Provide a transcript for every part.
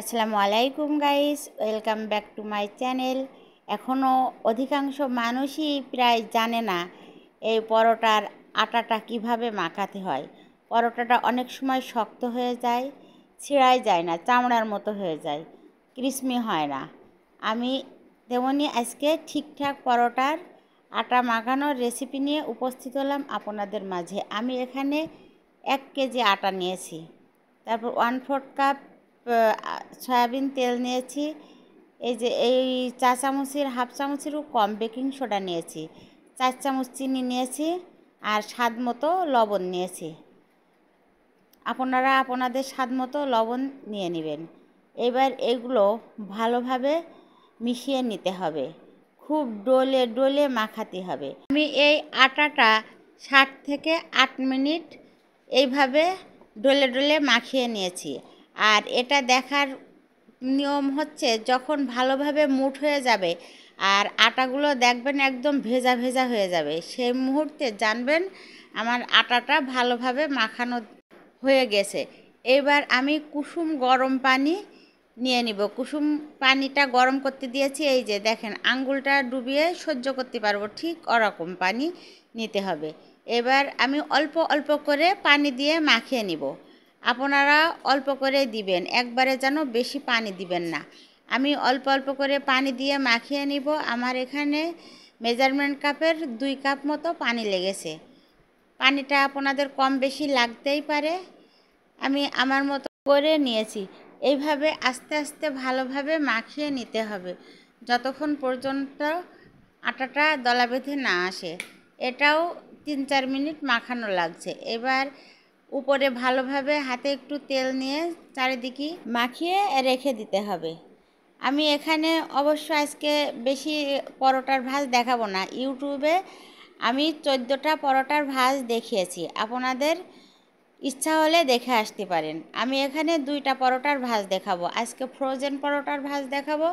আসসালামু আলাইকুম guys welcome back to my channel এখনও অধিকাংশ মানুষই প্রায় জানে না এই পরোটার আটাটা কিভাবে মাখাতে হয় পরোটাটা অনেক সময় শক্ত হয়ে যায় ছিঁড়াই যায় না চামড়ার মতো হয়ে যায় ক্রিসমি হয় না আমি তেমনি আজকে ঠিকঠাক পরোটার আটা মাখানোর রেসিপি নিয়ে উপস্থিত হলাম আপনাদের মাঝে আমি এখানে এক কেজি আটা নিয়েছি তারপর ওয়ান ফোর্থ কাপ সয়াবিন তেল নিয়েছি এই যে এই চা চামচের হাফ চামচেরও কম বেকিং সোডা নিয়েছি চার চামচ চিনি নিয়েছি আর স্বাদ মতো লবণ নিয়েছি আপনারা আপনাদের স্বাদ মতো লবণ নিয়ে নেবেন এবার এগুলো ভালোভাবে মিশিয়ে নিতে হবে খুব ডলে ডলে মাখাতে হবে আমি এই আটাটা ষাট থেকে আট মিনিট এইভাবে ডলে ডলে মাখিয়ে নিয়েছি আর এটা দেখার নিয়ম হচ্ছে যখন ভালোভাবে মুঠ হয়ে যাবে আর আটাগুলো দেখবেন একদম ভেজা ভেজা হয়ে যাবে সেই মুহূর্তে জানবেন আমার আটাটা ভালোভাবে মাখানো হয়ে গেছে এবার আমি কুসুম গরম পানি নিয়ে নিব কুসুম পানিটা গরম করতে দিয়েছি এই যে দেখেন আঙ্গুলটা ডুবিয়ে সহ্য করতে পারবো ঠিক ওরকম পানি নিতে হবে এবার আমি অল্প অল্প করে পানি দিয়ে মাখিয়ে নিব আপনারা অল্প করে দিবেন একবারে যেন বেশি পানি দিবেন না আমি অল্প অল্প করে পানি দিয়ে মাখিয়ে নিব আমার এখানে মেজারমেন্ট কাপের দুই কাপ মতো পানি লেগেছে পানিটা আপনাদের কম বেশি লাগতেই পারে আমি আমার মতো করে নিয়েছি এইভাবে আস্তে আস্তে ভালোভাবে মাখিয়ে নিতে হবে যতক্ষণ পর্যন্ত আটাটা দলা বেঁধে না আসে এটাও তিন চার মিনিট মাখানো লাগছে এবার উপরে ভালোভাবে হাতে একটু তেল নিয়ে চারিদিকে মাখিয়ে রেখে দিতে হবে আমি এখানে অবশ্য আজকে বেশি পরোটার ভাজ দেখাবো না ইউটিউবে আমি চোদ্দোটা পরোটার ভাজ দেখিয়েছি আপনাদের ইচ্ছা হলে দেখে আসতে পারেন আমি এখানে দুইটা পরোটার ভাজ দেখাবো আজকে ফ্রোজেন পরোটার ভাজ দেখাবো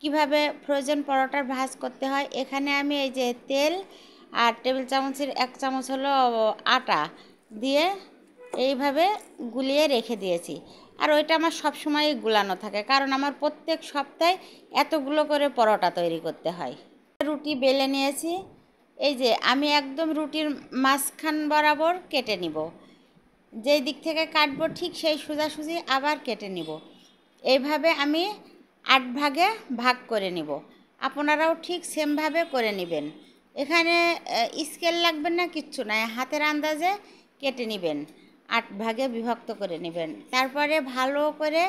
কিভাবে ফ্রোজেন পরোটার ভাজ করতে হয় এখানে আমি এই যে তেল আর টেবিল চামচের এক চামচ হলো আটা দিয়ে এইভাবে গুলিয়ে রেখে দিয়েছি আর ওইটা আমার সব সময় গুলানো থাকে কারণ আমার প্রত্যেক সপ্তাহে এতগুলো করে পরোটা তৈরি করতে হয় রুটি বেলে নিয়েছি এই যে আমি একদম রুটির মাঝখান বরাবর কেটে নিব যেই দিক থেকে কাটব ঠিক সেই সোজাসুজি আবার কেটে নিব এইভাবে আমি আট ভাগে ভাগ করে নিব আপনারাও ঠিক সেমভাবে করে নেবেন এখানে স্কেল লাগবেন না কিচ্ছু নয় হাতের আন্দাজে কেটে নেবেন আট ভাগে বিভক্ত করে নেবেন তারপরে ভালো করে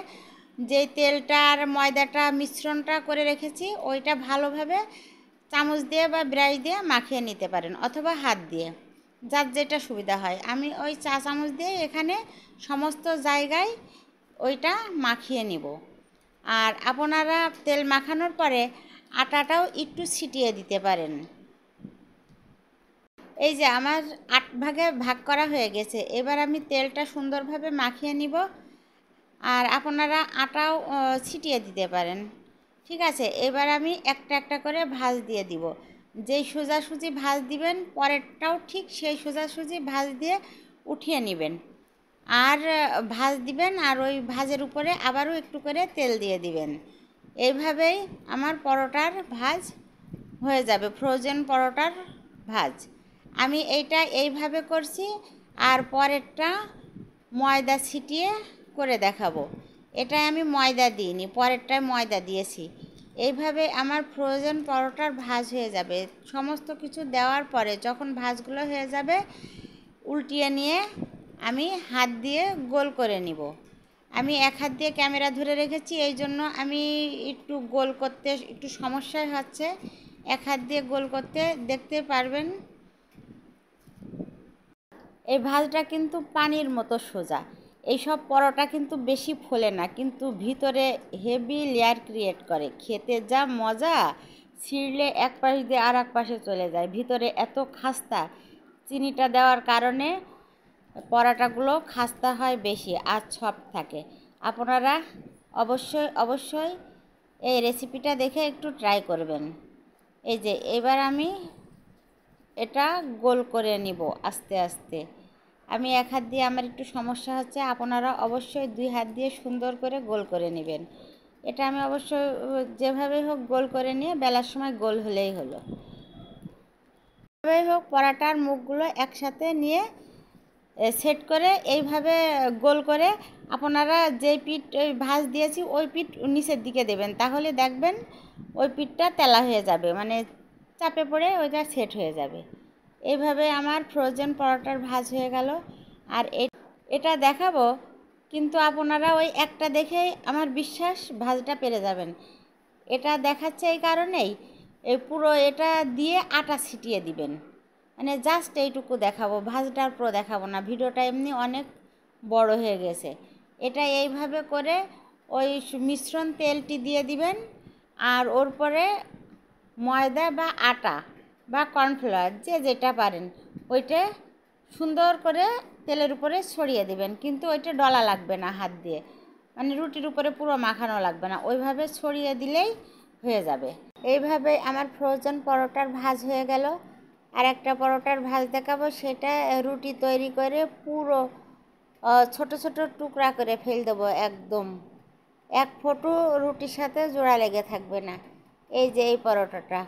যেই তেলটা আর ময়দাটা মিশ্রণটা করে রেখেছি ওইটা ভালোভাবে চামচ দিয়ে বা ব্রাশ দিয়ে মাখিয়ে নিতে পারেন অথবা হাত দিয়ে যার যেটা সুবিধা হয় আমি ওই চা চামচ দিয়ে এখানে সমস্ত জায়গায় ওইটা মাখিয়ে নিব আর আপনারা তেল মাখানোর পরে আটাটাও একটু ছিটিয়ে দিতে পারেন এই যে আমার আট ভাগে ভাগ করা হয়ে গেছে এবার আমি তেলটা সুন্দরভাবে মাখিয়ে নিব আর আপনারা আটাও ছিটিয়ে দিতে পারেন ঠিক আছে এবার আমি একটা একটা করে ভাজ দিয়ে দিব যেই সোজাসুজি ভাজ দিবেন পরেরটাও ঠিক সেই সোজাসুজি ভাজ দিয়ে উঠিয়ে নেবেন আর ভাজ দিবেন আর ওই ভাজের উপরে আবারও একটু করে তেল দিয়ে দিবেন এইভাবেই আমার পরোটার ভাজ হয়ে যাবে ফ্রোজেন পরোটার ভাজ আমি এইটা এইভাবে করছি আর পরেরটা ময়দা ছিটিয়ে করে দেখাবো এটা আমি ময়দা দিইনি পরেরটায় ময়দা দিয়েছি এইভাবে আমার ফ্রোজেন পরোটার ভাজ হয়ে যাবে সমস্ত কিছু দেওয়ার পরে যখন ভাজগুলো হয়ে যাবে উল্টিয়ে নিয়ে আমি হাত দিয়ে গোল করে নিব আমি এক হাত দিয়ে ক্যামেরা ধরে রেখেছি এই জন্য আমি একটু গোল করতে একটু সমস্যায় হচ্ছে এক হাত দিয়ে গোল করতে দেখতে পারবেন এই ভাজটা কিন্তু পানির মতো সোজা এইসব পরোটা কিন্তু বেশি ফোলে না কিন্তু ভিতরে হেভি লেয়ার ক্রিয়েট করে খেতে যা মজা ছিঁড়লে এক পাশ দিয়ে আর এক পাশে চলে যায় ভিতরে এত খাস্তা চিনিটা দেওয়ার কারণে পরাটাগুলো খাস্তা হয় বেশি আর ছপ থাকে আপনারা অবশ্যই অবশ্যই এই রেসিপিটা দেখে একটু ট্রাই করবেন এই যে এবার আমি এটা গোল করে নিব আস্তে আস্তে আমি এক হাত দিয়ে আমার একটু সমস্যা হচ্ছে আপনারা অবশ্যই দুই হাত দিয়ে সুন্দর করে গোল করে নেবেন এটা আমি অবশ্য যেভাবে হোক গোল করে নিয়ে বেলার সময় গোল হলেই হলো যেভাবেই হোক পরাটার মুখগুলো একসাথে নিয়ে সেট করে এইভাবে গোল করে আপনারা যে পিঠ ওই ভাঁজ দিয়েছি ওই পিঠ নিচের দিকে দেবেন তাহলে দেখবেন ওই পিঠটা তেলা হয়ে যাবে মানে চাপে পড়ে ওইটা সেট হয়ে যাবে এইভাবে আমার ফ্রোজেন পরোটার ভাজ হয়ে গেল আর এটা দেখাবো কিন্তু আপনারা ওই একটা দেখেই আমার বিশ্বাস ভাজটা পেরে যাবেন এটা দেখাচ্ছে এই কারণেই এই পুরো এটা দিয়ে আটা ছিটিয়ে দিবেন মানে জাস্ট এইটুকু দেখাবো ভাজটার পুরো দেখাবো না ভিডিওটা এমনি অনেক বড় হয়ে গেছে এটা এইভাবে করে ওই মিশ্রণ তেলটি দিয়ে দিবেন আর ওর পরে ময়দা বা আটা বা কর্নফ্লাওয়ার যে যেটা পারেন ওইটা সুন্দর করে তেলের উপরে ছড়িয়ে দিবেন কিন্তু ওইটা ডলা লাগবে না হাত দিয়ে মানে রুটির উপরে পুরো মাখানো লাগবে না ওইভাবে ছড়িয়ে দিলেই হয়ে যাবে এইভাবে আমার ফ্রোজেন পরোটার ভাজ হয়ে গেল আর একটা পরোটার ভাজ দেখাবো সেটা রুটি তৈরি করে পুরো ছোট ছোট টুকরা করে ফেল দেবো একদম এক ফটো রুটির সাথে জোড়া লেগে থাকবে না এই যে এই পরোটাটা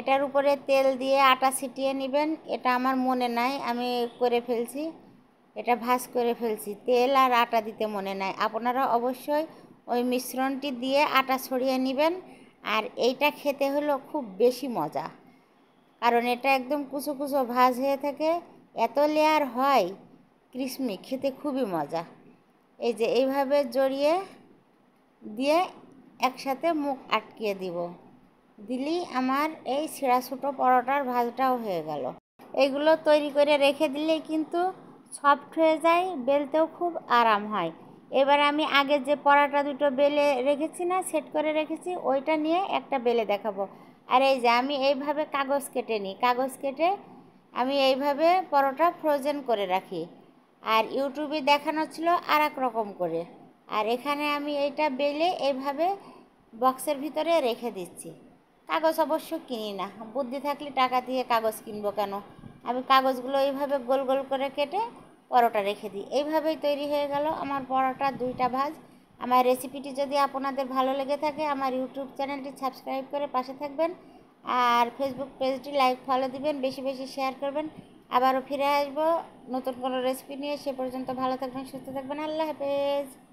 এটার উপরে তেল দিয়ে আটা ছিটিয়ে নেবেন এটা আমার মনে নাই আমি করে ফেলছি এটা ভাজ করে ফেলছি তেল আর আটা দিতে মনে নাই আপনারা অবশ্যই ওই মিশ্রণটি দিয়ে আটা ছড়িয়ে নেবেন আর এইটা খেতে হলো খুব বেশি মজা কারণ এটা একদম কুচো কুচো ভাজ হয়ে থাকে এত লেয়ার হয় ক্রিসমি খেতে খুবই মজা এই যে এইভাবে জড়িয়ে দিয়ে একসাথে মুখ আটকিয়ে দিব দিলি আমার এই ছেঁড়া ছোটো পরোটার ভাজটাও হয়ে গেল এগুলো তৈরি করে রেখে দিলে কিন্তু সফট হয়ে যায় বেলতেও খুব আরাম হয় এবার আমি আগে যে পরাটা দুটো বেলে রেখেছি না সেট করে রেখেছি ওইটা নিয়ে একটা বেলে দেখাবো আর এই যে আমি এইভাবে কাগজ কেটে নিই কাগজ কেটে আমি এইভাবে পরোটা ফ্রোজেন করে রাখি আর ইউটিউবে দেখানো ছিল আর রকম করে আর এখানে আমি এইটা বেলে এইভাবে বক্সের ভিতরে রেখে দিচ্ছি কাগজ অবশ্য কিনি না বুদ্ধি থাকলে টাকা দিয়ে কাগজ কিনবো কেন আমি কাগজগুলো এইভাবে গোল গোল করে কেটে পরোটা রেখে দিই এইভাবেই তৈরি হয়ে গেল আমার পরোটা দুইটা ভাজ আমার রেসিপিটি যদি আপনাদের ভালো লেগে থাকে আমার ইউটিউব চ্যানেলটি সাবস্ক্রাইব করে পাশে থাকবেন আর ফেসবুক পেজটি লাইক ফলো দিবেন বেশি বেশি শেয়ার করবেন আবারও ফিরে আসবো নতুন কোনো রেসিপি নিয়ে সে পর্যন্ত ভালো থাকবেন সুস্থ থাকবেন আল্লাহ হাফেজ